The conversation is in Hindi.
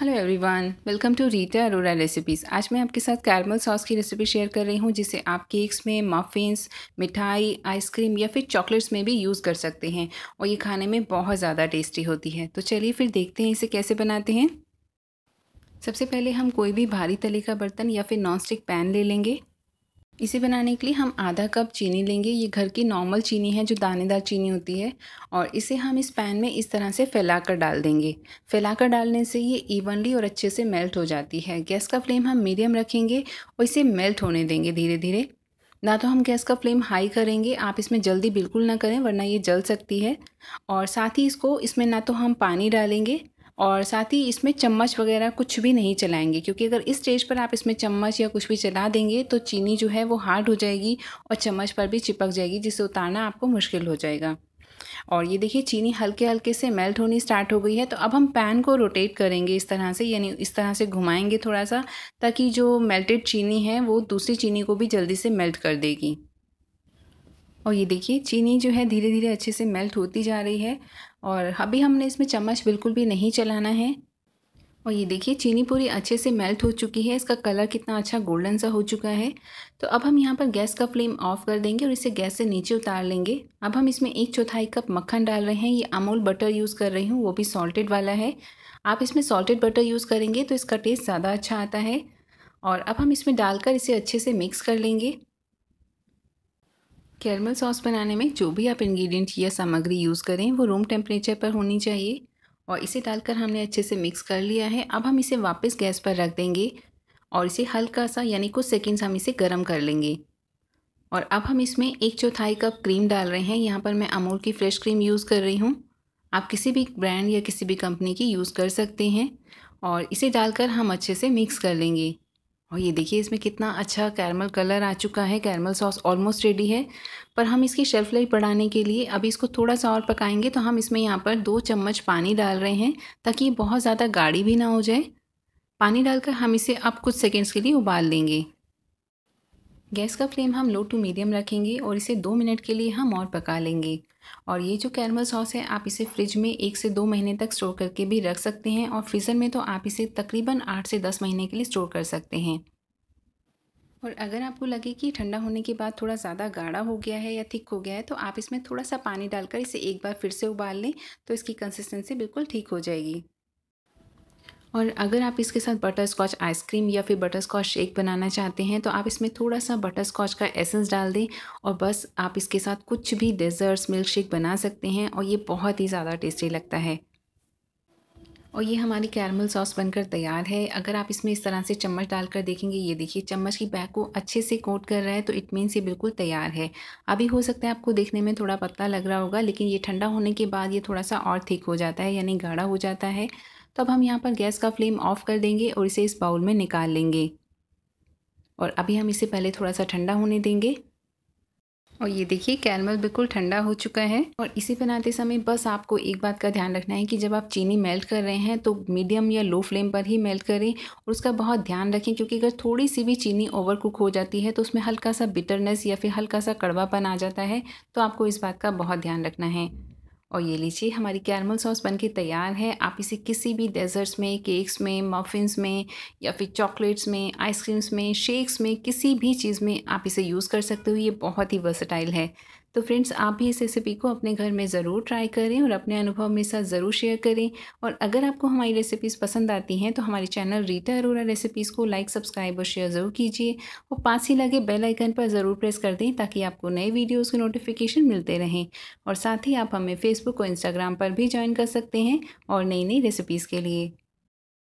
hello everyone welcome to Rita Arora recipes आज मैं आपके साथ कैरमल सॉस की रेसिपी शेयर कर रही हूँ जिसे आप केक्स में मफिन्स मिठाई आइसक्रीम या फिर चॉकलेट्स में भी यूज़ कर सकते हैं और ये खाने में बहुत ज़्यादा टेस्टी होती है तो चलिए फिर देखते हैं इसे कैसे बनाते हैं सबसे पहले हम कोई भी भारी तले का बर्तन या फिर नॉन पैन ले लेंगे इसे बनाने के लिए हम आधा कप चीनी लेंगे ये घर की नॉर्मल चीनी है जो दानेदार चीनी होती है और इसे हम इस पैन में इस तरह से फैला कर डाल देंगे फैला कर डालने से ये इवनली और अच्छे से मेल्ट हो जाती है गैस का फ्लेम हम मीडियम रखेंगे और इसे मेल्ट होने देंगे धीरे धीरे ना तो हम गैस का फ्लेम हाई करेंगे आप इसमें जल्दी बिल्कुल ना करें वरना ये जल सकती है और साथ ही इसको इसमें ना तो हम पानी डालेंगे और साथ ही इसमें चम्मच वगैरह कुछ भी नहीं चलाएंगे क्योंकि अगर इस स्टेज पर आप इसमें चम्मच या कुछ भी चला देंगे तो चीनी जो है वो हार्ड हो जाएगी और चम्मच पर भी चिपक जाएगी जिसे उतारना आपको मुश्किल हो जाएगा और ये देखिए चीनी हल्के हल्के से मेल्ट होनी स्टार्ट हो गई है तो अब हम पैन को रोटेट करेंगे इस तरह से यानी इस तरह से घुमाएंगे थोड़ा सा ताकि जो मेल्टेड चीनी है वो दूसरी चीनी को भी जल्दी से मेल्ट कर देगी और ये देखिए चीनी जो है धीरे धीरे अच्छे से मेल्ट होती जा रही है और अभी हमने इसमें चम्मच बिल्कुल भी नहीं चलाना है और ये देखिए चीनी पूरी अच्छे से मेल्ट हो चुकी है इसका कलर कितना अच्छा गोल्डन सा हो चुका है तो अब हम यहाँ पर गैस का फ्लेम ऑफ कर देंगे और इसे गैस से नीचे उतार लेंगे अब हम इसमें एक चौथाई कप मक्खन डाल रहे हैं ये अमूल बटर यूज़ कर रही हूँ वो भी सॉल्टेड वाला है आप इसमें सॉल्टेड बटर यूज़ करेंगे तो इसका टेस्ट ज़्यादा अच्छा आता है और अब हम इसमें डालकर इसे अच्छे से मिक्स कर लेंगे कैरमल सॉस बनाने में जो भी आप इंग्रेडिएंट या सामग्री यूज़ करें वो रूम टेम्परेचर पर होनी चाहिए और इसे डालकर हमने अच्छे से मिक्स कर लिया है अब हम इसे वापस गैस पर रख देंगे और इसे हल्का सा यानी कुछ सेकेंड्स हम इसे गर्म कर लेंगे और अब हम इसमें एक चौथाई कप क्रीम डाल रहे हैं यहाँ पर मैं अमूल की फ़्रेश क्रीम यूज़ कर रही हूँ आप किसी भी ब्रांड या किसी भी कंपनी की यूज़ कर सकते हैं और इसे डालकर हम अच्छे से मिक्स कर लेंगे और ये देखिए इसमें कितना अच्छा कैरमल कलर आ चुका है कैरमल सॉस ऑलमोस्ट रेडी है पर हम इसकी शेल्फ लाइफ बढ़ाने के लिए अभी इसको थोड़ा सा और पकाएंगे तो हम इसमें यहाँ पर दो चम्मच पानी डाल रहे हैं ताकि ये बहुत ज़्यादा गाढ़ी भी ना हो जाए पानी डालकर हम इसे अब कुछ सेकेंड्स के लिए उबाल लेंगे गैस का फ्लेम हम लो टू मीडियम रखेंगे और इसे दो मिनट के लिए हम और पका लेंगे और ये जो कैरमल सॉस है आप इसे फ्रिज में एक से दो महीने तक स्टोर करके भी रख सकते हैं और फ्रीज़र में तो आप इसे तकरीबन आठ से दस महीने के लिए स्टोर कर सकते हैं और अगर आपको लगे कि ठंडा होने के बाद थोड़ा ज़्यादा गाढ़ा हो गया है या थिक हो गया है तो आप इसमें थोड़ा सा पानी डालकर इसे एक बार फिर से उबाल लें तो इसकी कंसिस्टेंसी बिल्कुल ठीक हो जाएगी और अगर आप इसके साथ बटर स्कॉच आइसक्रीम या फिर बटर स्कॉच शेक बनाना चाहते हैं तो आप इसमें थोड़ा सा बटर स्कॉच का एसेंस डाल दें और बस आप इसके साथ कुछ भी डेजर्ट्स मिल्क शेक बना सकते हैं और ये बहुत ही ज़्यादा टेस्टी लगता है और ये हमारी कैरमल सॉस बनकर तैयार है अगर आप इसमें इस तरह से चम्मच डालकर देखेंगे ये देखिए चम्मच की बैक को अच्छे से कोट कर रहा है तो इट मीन्स ये बिल्कुल तैयार है अभी हो सकता है आपको देखने में थोड़ा पतला लग रहा होगा लेकिन ये ठंडा होने के बाद ये थोड़ा सा और थिक हो जाता है यानी गाढ़ा हो जाता है तो अब हम यहाँ पर गैस का फ्लेम ऑफ़ कर देंगे और इसे इस बाउल में निकाल लेंगे और अभी हम इसे पहले थोड़ा सा ठंडा होने देंगे और ये देखिए कैरमल बिल्कुल ठंडा हो चुका है और इसे बनाते समय बस आपको एक बात का ध्यान रखना है कि जब आप चीनी मेल्ट कर रहे हैं तो मीडियम या लो फ्लेम पर ही मेल्ट करें और उसका बहुत ध्यान रखें क्योंकि अगर थोड़ी सी भी चीनी ओवर कुक हो जाती है तो उसमें हल्का सा बिटरनेस या फिर हल्का सा कड़वापन आ जाता है तो आपको इस बात का बहुत ध्यान रखना है और ये लीजिए हमारी कैरमल सॉस बनके तैयार है आप इसे किसी भी डेजर्ट्स में केक्स में मफ़िन्स में या फिर चॉकलेट्स में आइसक्रीम्स में शेक्स में किसी भी चीज़ में आप इसे यूज़ कर सकते हो ये बहुत ही वर्सटाइल है तो फ्रेंड्स आप भी इस रेसिपी को अपने घर में ज़रूर ट्राई करें और अपने अनुभव मेरे साथ ज़रूर शेयर करें और अगर आपको हमारी रेसिपीज़ पसंद आती हैं तो हमारे चैनल रीटा अरोरा रेसिपीज़ को लाइक सब्सक्राइब और शेयर ज़रूर कीजिए और पास ही लगे बेल आइकन पर ज़रूर प्रेस कर दें ताकि आपको नए वीडियोज़ के नोटिफिकेशन मिलते रहें और साथ ही आप हमें फेसबुक और इंस्टाग्राम पर भी ज्वाइन कर सकते हैं और नई नई रेसिपीज़ के लिए